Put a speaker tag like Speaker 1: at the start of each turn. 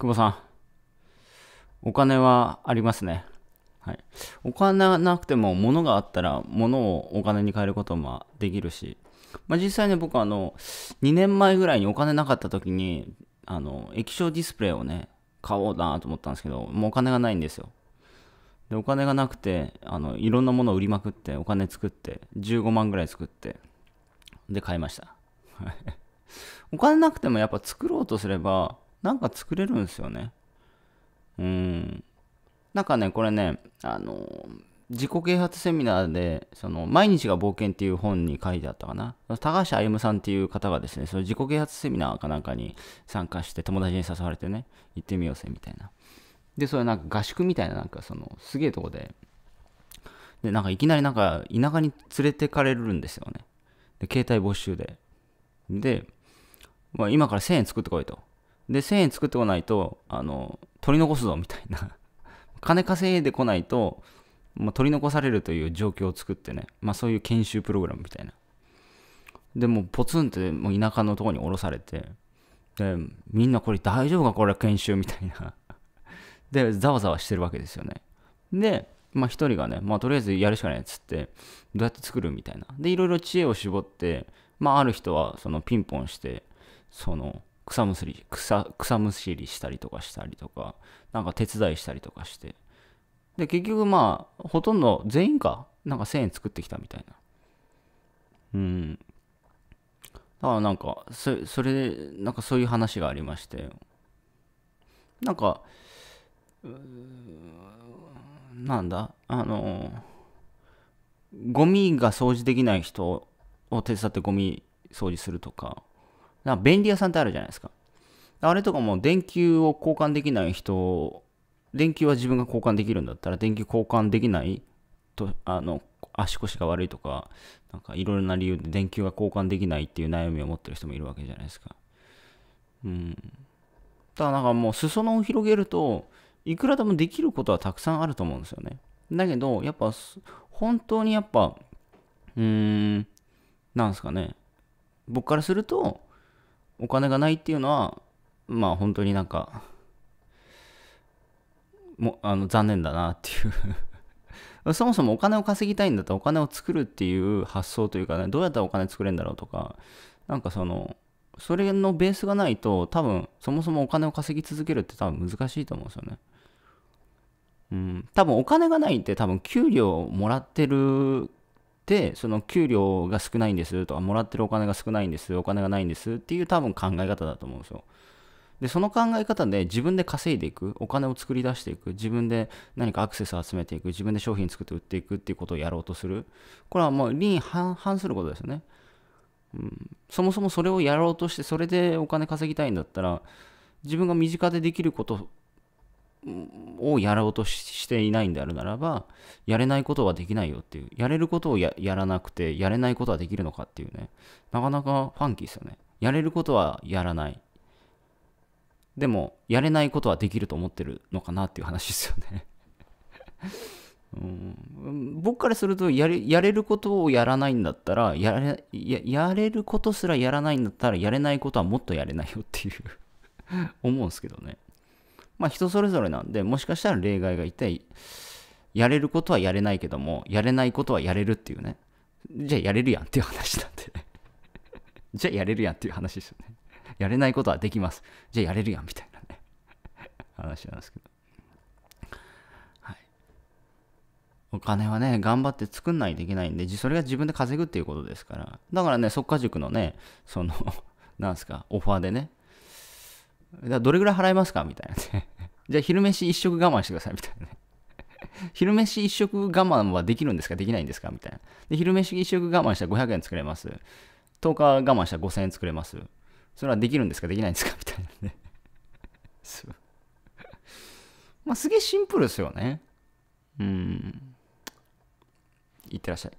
Speaker 1: 久保さん。お金はありますね。はい。お金がなくても物があったら物をお金に変えることもできるし、まあ、実際ね、僕はあの、2年前ぐらいにお金なかった時に、あの、液晶ディスプレイをね、買おうなと思ったんですけど、もうお金がないんですよ。で、お金がなくて、あの、いろんなものを売りまくって、お金作って、15万ぐらい作って、で、買いました。お金なくてもやっぱ作ろうとすれば、なんか作れるんですよね。うん。なんかね、これね、あの、自己啓発セミナーで、その、毎日が冒険っていう本に書いてあったかな。高橋歩さんっていう方がですね、その自己啓発セミナーかなんかに参加して、友達に誘われてね、行ってみようぜ、みたいな。で、それなんか合宿みたいな、なんかその、すげえとこで、で、なんかいきなりなんか田舎に連れてかれるんですよね。で、携帯募集で。で、まあ、今から1000円作ってこいと。で、1000円作ってこないと、あの、取り残すぞみたいな。金稼いでこないと、まあ、取り残されるという状況を作ってね、まあ、そういう研修プログラムみたいな。で、もうポツンってもう田舎のとこに降ろされて、で、みんなこれ大丈夫かこれ研修みたいな。で、ざわざわしてるわけですよね。で、まあ、1人がね、まあ、とりあえずやるしかないっつって、どうやって作るみたいな。で、いろいろ知恵を絞って、まあ、ある人はそのピンポンして、その、草むしり草草むしりしたりとかしたりとかなんか手伝いしたりとかしてで結局まあほとんど全員かなんか1000円作ってきたみたいなうんだからなんかそそれでなんかそういう話がありましてなんかなんだあのゴミが掃除できない人を手伝ってゴミ掃除するとかなんか便利屋さんってあるじゃないですか。あれとかも電球を交換できない人、電球は自分が交換できるんだったら、電球交換できないと、あの、足腰が悪いとか、なんかいろいろな理由で電球が交換できないっていう悩みを持ってる人もいるわけじゃないですか。うん。ただなんかもう裾野を広げると、いくらでもできることはたくさんあると思うんですよね。だけど、やっぱ、本当にやっぱ、うーん、なんですかね。僕からすると、お金がないっていうのは、まあ本当になんか、もあの残念だなっていう そもそもお金を稼ぎたいんだったらお金を作るっていう発想というかね、どうやったらお金作れるんだろうとか、なんかその、それのベースがないと多分そもそもお金を稼ぎ続けるって多分難しいと思うんですよね。うん、多分お金がないって多分給料をもらってるでその給料が少ないんですとかもらってるお金が少ないんですお金がないんですっていう多分考え方だと思うんですよでその考え方で自分で稼いでいくお金を作り出していく自分で何かアクセスを集めていく自分で商品作って売っていくっていうことをやろうとするこれはもう理に反反することですよね、うん、そもそもそれをやろうとしてそれでお金稼ぎたいんだったら自分が身近でできることをやろうとしていないんであるならば、やれないことはできないよっていう、やれることをやらなくて、やれないことはできるのかっていうね、なかなかファンキーですよね。やれることはやらない。でも、やれないことはできると思ってるのかなっていう話ですよねうん、僕からするとやれ、やれることをやらないんだったらやれや、やれることすらやらないんだったら、やれないことはもっとやれないよっていう思うんですけどね。まあ人それぞれなんで、もしかしたら例外がいて、やれることはやれないけども、やれないことはやれるっていうね。じゃあやれるやんっていう話なんで じゃあやれるやんっていう話ですよね。やれないことはできます。じゃあやれるやんみたいなね話なんですけど。はい。お金はね、頑張って作んないといけないんで、それが自分で稼ぐっていうことですから。だからね、即家塾のね、その、なんすか、オファーでね、だどれぐらい払いますかみたいなね。じゃあ昼飯一食我慢してくださいみたいなね。昼飯一食我慢はできるんですかできないんですかみたいな。で、昼飯一食我慢したら500円作れます。10日我慢したら5000円作れます。それはできるんですかできないんですかみたいなね。まあ、すげえシンプルですよね。うん。いってらっしゃい。